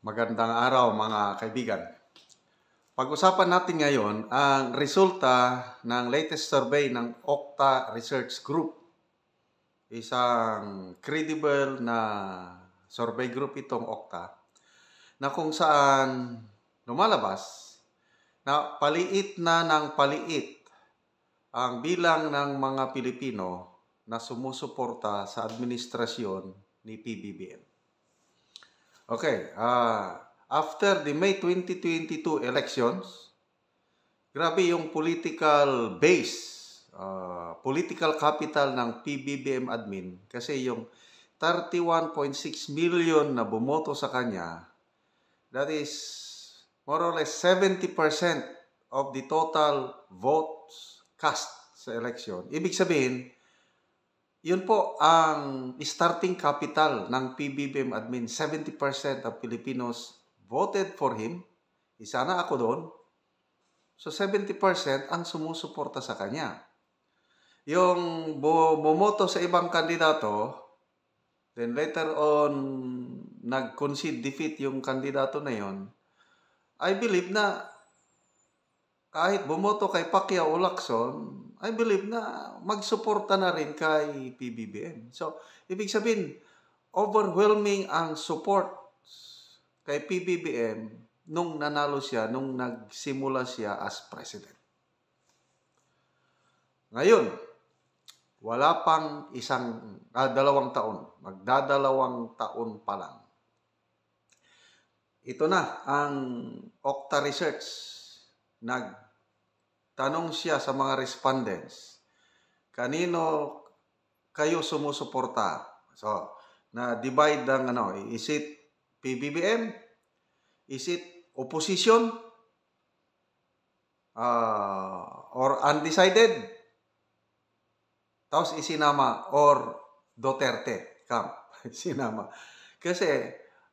Magandang araw mga kaibigan. Pag-usapan natin ngayon ang resulta ng latest survey ng Okta Research Group. Isang credible na survey group itong Okta na kung saan lumalabas na paliit na ng paliit ang bilang ng mga Pilipino na sumusuporta sa administrasyon ni PBBM. Okay, uh, after the May 2022 elections, grabe yung political base, uh, political capital ng PBBM admin kasi yung 31.6 million na bumoto sa kanya, that is more or less 70% of the total votes cast sa election. Ibig sabihin, yun po ang starting capital ng PBBM admin. 70% of Filipinos voted for him. Isa eh, na ako doon. So 70% ang sumusuporta sa kanya. Yung bumoto sa ibang kandidato, then later on nag-concede defeat yung kandidato na yon, I believe na kahit bumoto kay Pacquiao o Lacson, I believe na magsuporta na rin kay PBBM. So, ibig sabihin, overwhelming ang support kay PBBM nung nanalo siya, nung nagsimula siya as president. Ngayon, wala pang isang, ah, dalawang taon, magdadalawang taon pa lang. Ito na ang Okta Research nag tanong siya sa mga respondents, kanino kayo sumusuporta? So, na divide ng ano, is it PBBM? Is it opposition? Uh, or undecided? Tapos isinama or Duterte camp. Sinama. Kasi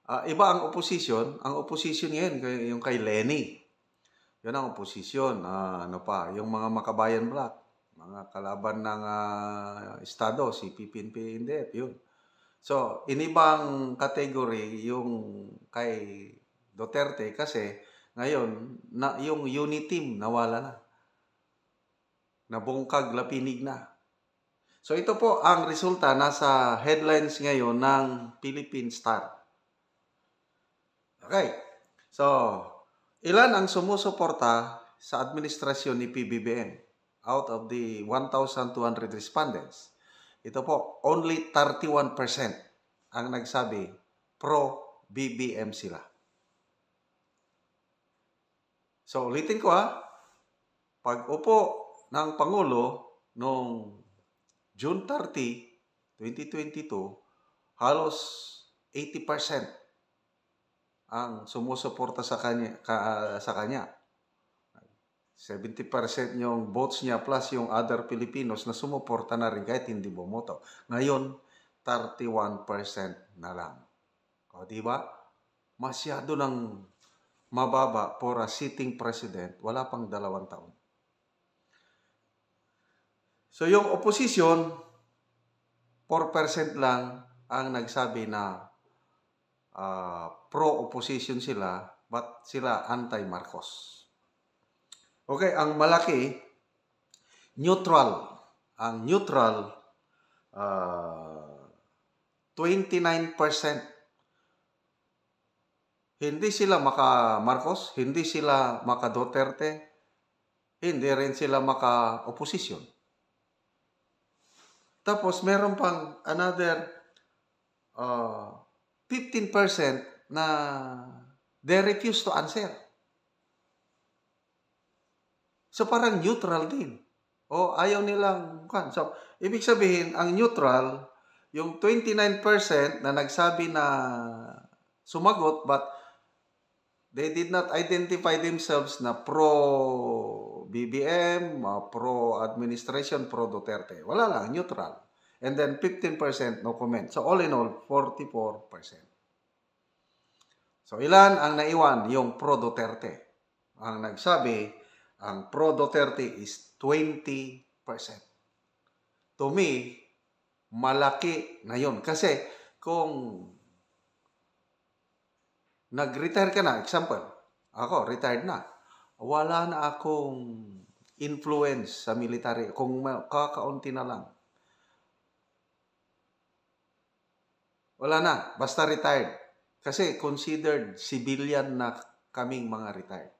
uh, iba ang opposition. Ang opposition ngayon, yung kay Lenny yun ang oposisyon, uh, ano pa, yung mga makabayan block, mga kalaban ng uh, Estado, si PPNP, NDF, yun. So, inibang category yung kay Duterte kasi ngayon, na, yung unit team nawala na. Nabungkag, lapinig na. So ito po ang resulta nasa headlines ngayon ng Philippine Star. Okay. So, Ilan ang sumusuporta sa administrasyon ni PBBM out of the 1,200 respondents? Ito po, only 31% ang nagsabi pro-BBM sila. So ulitin ko ha, pag upo ng Pangulo noong June 30, 2022, halos 80% ang sumusuporta sa kanya, ka, sa kanya. 70% yung votes niya plus yung other Filipinos na sumuporta na rin kahit hindi bumoto. Ngayon, 31% na lang. O, di ba? Masyado ng mababa for a sitting president, wala pang dalawang taon. So yung opposition, 4% lang ang nagsabi na uh, pro-opposition sila, but sila anti-Marcos. Okay, ang malaki, neutral. Ang neutral, uh, ah, 29%. Hindi sila maka Marcos, hindi sila maka Duterte, hindi rin sila maka opposition. Tapos meron pang another uh, 15% na they refuse to answer. So parang neutral din. O ayaw nilang kan. So ibig sabihin ang neutral yung 29% na nagsabi na sumagot but they did not identify themselves na pro BBM, pro administration, pro Duterte. Wala lang, neutral. And then 15% no comment. So all in all, 44%. So ilan ang naiwan? Yung pro Duterte. Ang nagsabi, ang pro Duterte is 20%. To me, malaki na yon Kasi kung nag-retire ka na, example, ako retired na, wala na akong influence sa military, kung kakaunti na lang. Wala na, basta retired. Kasi considered civilian na kaming mga retired.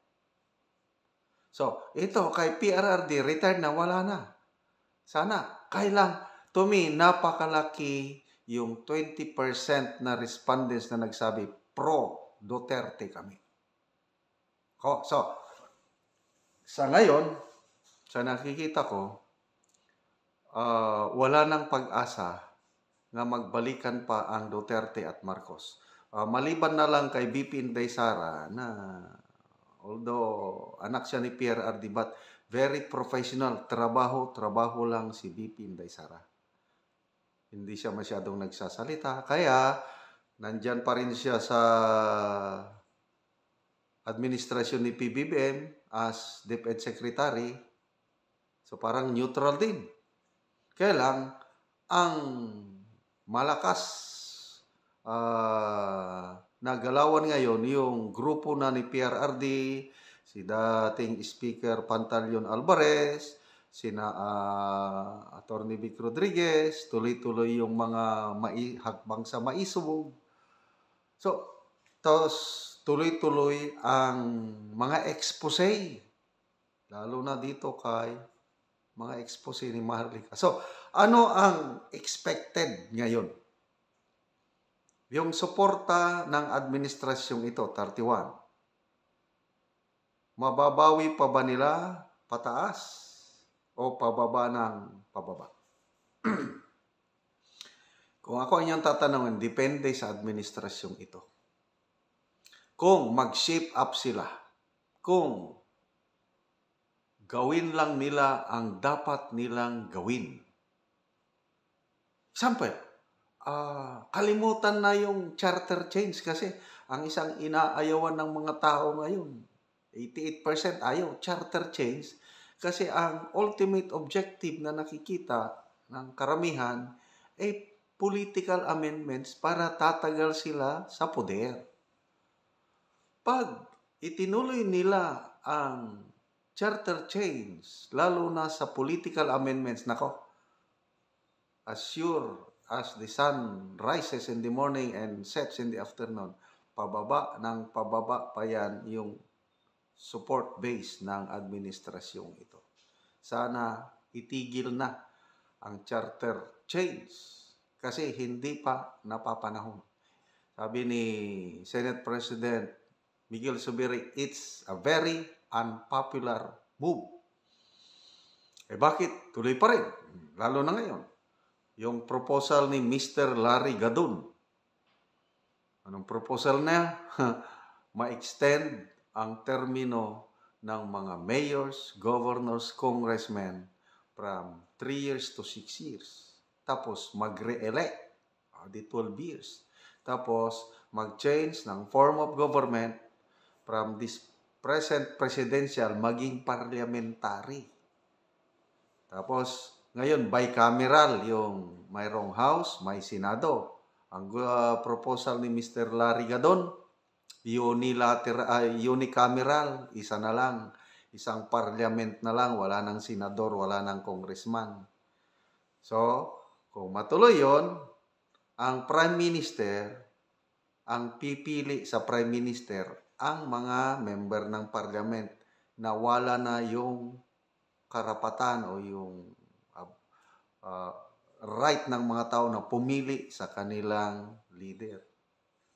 So, ito kay PRRD, retired na, wala na. Sana, kailang, to me, napakalaki yung 20% na respondents na nagsabi, pro Duterte kami. Ko, so, sa ngayon, sa nakikita ko, uh, wala nang pag-asa na magbalikan pa ang Duterte at Marcos. Uh, maliban na lang kay BP Inday Sara na although anak siya ni Pierre Ardibat, very professional, trabaho, trabaho lang si BP Inday Sara. Hindi siya masyadong nagsasalita. Kaya, nandyan pa rin siya sa administrasyon ni PBBM as DepEd Secretary. So parang neutral din. Kaya lang, ang malakas uh, nagalawan ngayon yung grupo na ni PRRD, si dating Speaker Pantaleon Alvarez, sina uh, ah, Attorney Vic Rodriguez, tuloy-tuloy yung mga mai hakbang sa maisubog. So, tapos tuloy-tuloy ang mga expose. Lalo na dito kay mga expose ni Maharlika. So, ano ang expected ngayon? yung suporta ng administrasyong ito, 31. Mababawi pa ba nila pataas o pababa ng pababa? Kung ako ang tatanungin, depende sa administrasyong ito. Kung mag-shape up sila, kung gawin lang nila ang dapat nilang gawin. Example, uh, kalimutan na yung charter change kasi ang isang inaayawan ng mga tao ngayon, 88% ayaw charter change kasi ang ultimate objective na nakikita ng karamihan ay political amendments para tatagal sila sa poder. Pag itinuloy nila ang charter change, lalo na sa political amendments, nako, sure as the sun rises in the morning and sets in the afternoon, pababa ng pababa pa yan yung support base ng administrasyong ito. Sana itigil na ang charter change kasi hindi pa napapanahon. Sabi ni Senate President Miguel Subiri, it's a very unpopular move. Eh bakit? Tuloy pa rin, lalo na ngayon yung proposal ni Mr. Larry Gadon. Anong proposal niya? Ma-extend ang termino ng mga mayors, governors, congressmen from 3 years to 6 years. Tapos mag-re-elect ah, di 12 years. Tapos mag-change ng form of government from this present presidential maging parliamentary. Tapos ngayon, bicameral yung mayroong House, may Senado. Ang uh, proposal ni Mr. Larry Gadon, unilateral, uh, unicameral, isa na lang. Isang parliament na lang, wala ng senador, wala ng congressman. So, kung matuloy yon, ang prime minister, ang pipili sa prime minister, ang mga member ng parliament na wala na yung karapatan o yung uh, right ng mga tao na pumili sa kanilang leader.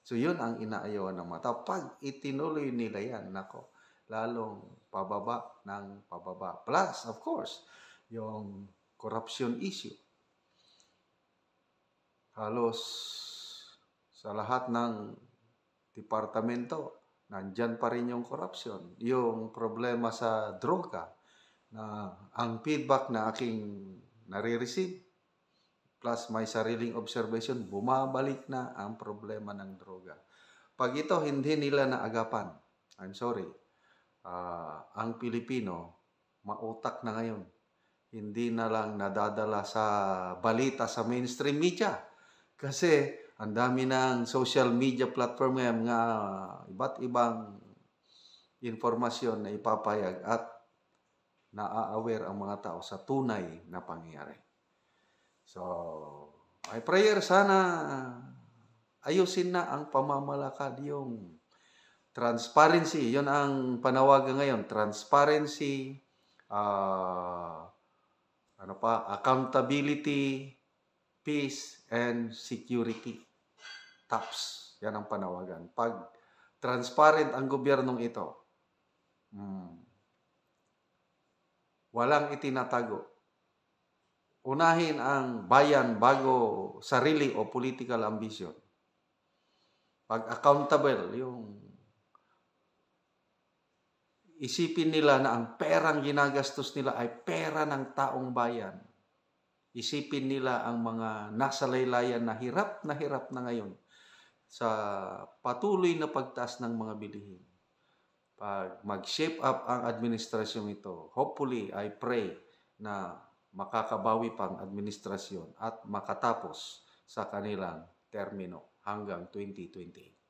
So yun ang inaayawan ng mga tao. Pag itinuloy nila yan, nako, lalong pababa ng pababa. Plus, of course, yung corruption issue. Halos sa lahat ng departamento, nandyan pa rin yung corruption. Yung problema sa droga, na ang feedback na aking nare-receive plus may sariling observation, bumabalik na ang problema ng droga. Pag ito hindi nila naagapan, I'm sorry, uh, ang Pilipino mautak na ngayon. Hindi na lang nadadala sa balita sa mainstream media. Kasi ang dami ng social media platform ngayon nga iba't ibang informasyon na ipapayag at na-aware ang mga tao sa tunay na pangyayari. So, my prayer sana ayusin na ang pamamalakad yung transparency. Yon ang panawagan ngayon, transparency, uh, ano pa, accountability, peace, and security. TAPS. Yan ang panawagan. Pag transparent ang gobyernong ito, hmm, walang itinatago. Unahin ang bayan bago sarili o political ambition. Pag accountable, yung isipin nila na ang perang ginagastos nila ay pera ng taong bayan. Isipin nila ang mga nasa laylayan na hirap na hirap na ngayon sa patuloy na pagtaas ng mga bilihin pag mag-shape up ang administrasyong ito, hopefully, I pray na makakabawi pang administrasyon at makatapos sa kanilang termino hanggang 2028.